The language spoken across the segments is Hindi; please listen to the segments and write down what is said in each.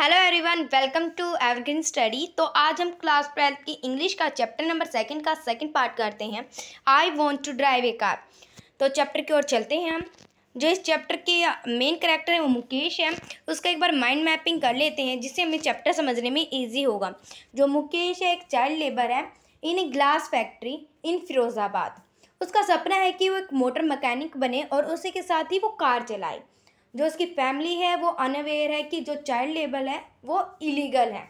hello everyone welcome to Evergreen Study तो आज हम क्लास ट्वेल्थ की इंग्लिश का चैप्टर नंबर सेकंड का सेकंड पार्ट करते हैं I want to drive a car तो चैप्टर की ओर चलते हैं हम जो इस चैप्टर के मेन करेक्टर है वो मुकेश है उसका एक बार माइंड मैपिंग कर लेते हैं जिससे हमें चैप्टर समझने में ईजी होगा जो मुकेश है एक चाइल्ड लेबर है in a glass factory in Firozabad उसका सपना है कि वो एक मोटर मकैनिक बने और उसी के साथ ही वो कार चलाए जो उसकी फैमिली है वो अनअवेयर है कि जो चाइल्ड लेबल है वो इलीगल है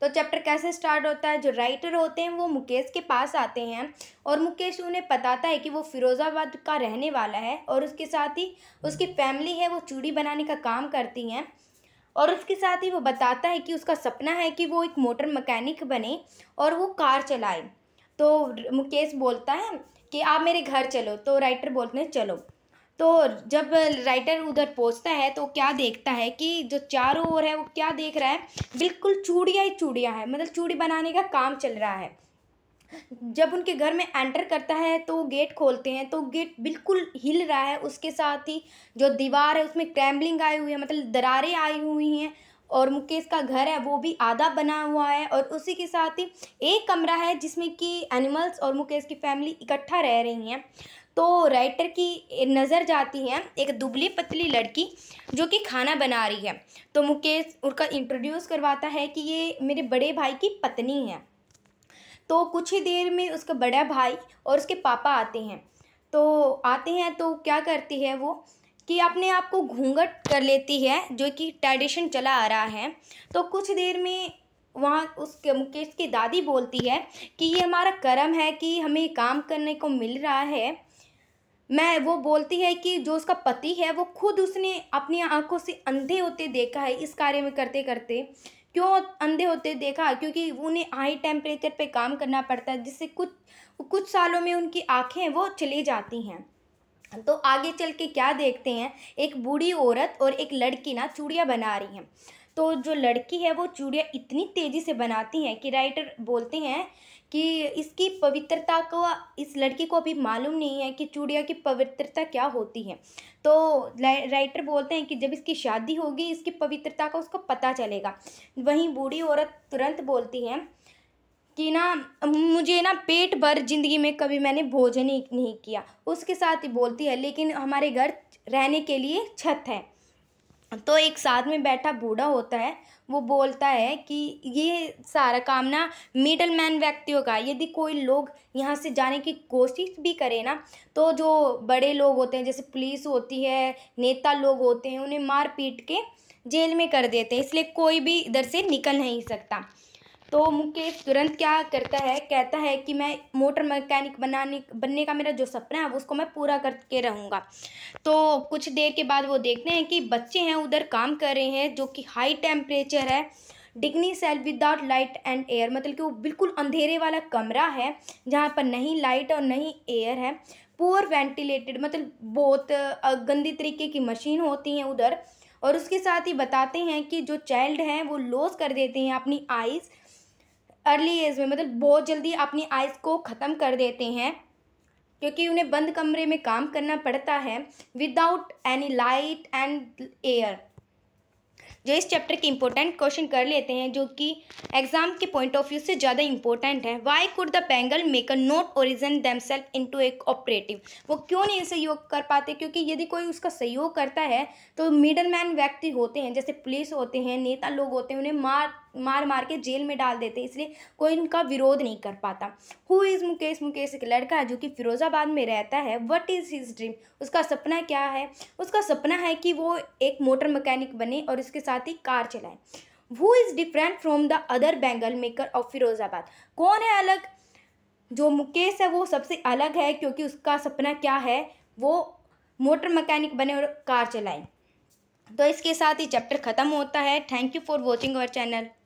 तो चैप्टर कैसे स्टार्ट होता है जो राइटर होते हैं वो मुकेश के पास आते हैं और मुकेश उन्हें बताता है कि वो फिरोज़ाबाद का रहने वाला है और उसके साथ ही उसकी फैमिली है वो चूड़ी बनाने का काम करती हैं और उसके साथ ही वो बताता है कि उसका सपना है कि वो एक मोटर मकैनिक बने और वो कार चलाए तो मुकेश बोलता है कि आप मेरे घर चलो तो राइटर बोलते हैं चलो तो जब राइटर उधर पहुंचता है तो क्या देखता है कि जो चारों ओर है वो क्या देख रहा है बिल्कुल चूड़िया ही चूड़िया है मतलब चूड़ी बनाने का काम चल रहा है जब उनके घर में एंटर करता है तो गेट खोलते हैं तो गेट बिल्कुल हिल रहा है उसके साथ ही जो दीवार है उसमें क्रैम्बलिंग आई हुई है मतलब दरारें आई हुई हैं और मुकेश का घर है वो भी आधा बना हुआ है और उसी के साथ ही एक कमरा है जिसमें कि एनिमल्स और मुकेश की फैमिली इकट्ठा रह रही हैं तो राइटर की नज़र जाती है एक दुबली पतली लड़की जो कि खाना बना रही है तो मुकेश उनका इंट्रोड्यूस करवाता है कि ये मेरे बड़े भाई की पत्नी है तो कुछ ही देर में उसका बड़ा भाई और उसके पापा आते हैं तो आते हैं तो क्या करती है वो कि अपने आप को घूंघट कर लेती है जो कि ट्रेडिशन चला आ रहा है तो कुछ देर में वहाँ उसके मुकेश की दादी बोलती है कि ये हमारा कर्म है कि हमें काम करने को मिल रहा है मैं वो बोलती है कि जो उसका पति है वो खुद उसने अपनी आंखों से अंधे होते देखा है इस कार्य में करते करते क्यों अंधे होते देखा क्योंकि उन्हें हाई टेम्परेचर पे काम करना पड़ता है जिससे कुछ कुछ सालों में उनकी आँखें वो चली जाती हैं तो आगे चल के क्या देखते हैं एक बूढ़ी औरत और एक लड़की ना चूड़ियाँ बना रही हैं तो जो लड़की है वो चूड़ियाँ इतनी तेज़ी से बनाती हैं कि राइटर बोलते हैं कि इसकी पवित्रता को इस लड़की को अभी मालूम नहीं है कि चूड़िया की पवित्रता क्या होती है तो राइटर बोलते हैं कि जब इसकी शादी होगी इसकी पवित्रता का उसको पता चलेगा वहीं बूढ़ी औरत तुरंत बोलती है कि ना मुझे ना पेट भर जिंदगी में कभी मैंने भोजन ही नहीं किया उसके साथ ही बोलती है लेकिन हमारे घर रहने के लिए छत है तो एक साथ में बैठा बूढ़ा होता है वो बोलता है कि ये सारा काम ना मिडल मैन व्यक्तियों का यदि कोई लोग यहाँ से जाने की कोशिश भी करे ना तो जो बड़े लोग होते हैं जैसे पुलिस होती है नेता लोग होते हैं उन्हें मार पीट के जेल में कर देते हैं इसलिए कोई भी इधर से निकल नहीं सकता तो मुकेश तुरंत क्या करता है कहता है कि मैं मोटर मैकेनिक बनाने बनने का मेरा जो सपना है उसको मैं पूरा करके रहूँगा तो कुछ देर के बाद वो देखते हैं कि बच्चे हैं उधर काम कर रहे हैं जो कि हाई टेम्परेचर है डिग्नी cell without light and air मतलब कि वो बिल्कुल अंधेरे वाला कमरा है जहाँ पर नहीं लाइट और नहीं एयर है पुअर वेंटिलेटेड मतलब बहुत गंदी तरीके की मशीन होती हैं उधर और उसके साथ ही बताते हैं कि जो चाइल्ड हैं वो लॉस कर देते हैं अपनी आइज़ अर्ली एज में मतलब बहुत जल्दी अपनी आइज़ को ख़त्म कर देते हैं क्योंकि उन्हें बंद कमरे में काम करना पड़ता है without any light and air जो इस चैप्टर के इम्पोर्टेंट क्वेश्चन कर लेते हैं जो कि एग्जाम के पॉइंट ऑफ व्यू से ज़्यादा इंपॉर्टेंट है why could the bangle maker not organise themselves into एक ऑपरेटिव वो क्यों नहीं सहयोग कर पाते क्योंकि यदि कोई उसका सहयोग करता है तो मिडल मैन व्यक्ति होते हैं जैसे पुलिस होते हैं नेता लोग होते हैं उन्हें मार मार मार के जेल में डाल देते इसलिए कोई इनका विरोध नहीं कर पाता हु इज़ मुकेश मुकेश एक लड़का है जो कि फिरोजाबाद में रहता है वट इज़ हिज ड्रीम उसका सपना क्या है उसका सपना है कि वो एक मोटर मैकेनिक बने और इसके साथ ही कार चलाए who is different from the other bangle maker of Firozabad कौन है अलग जो मुकेश है वो सबसे अलग है क्योंकि उसका सपना क्या है वो मोटर मैकेनिक बने और कार चलाएं तो इसके साथ ही चैप्टर ख़त्म होता है thank you for watching our channel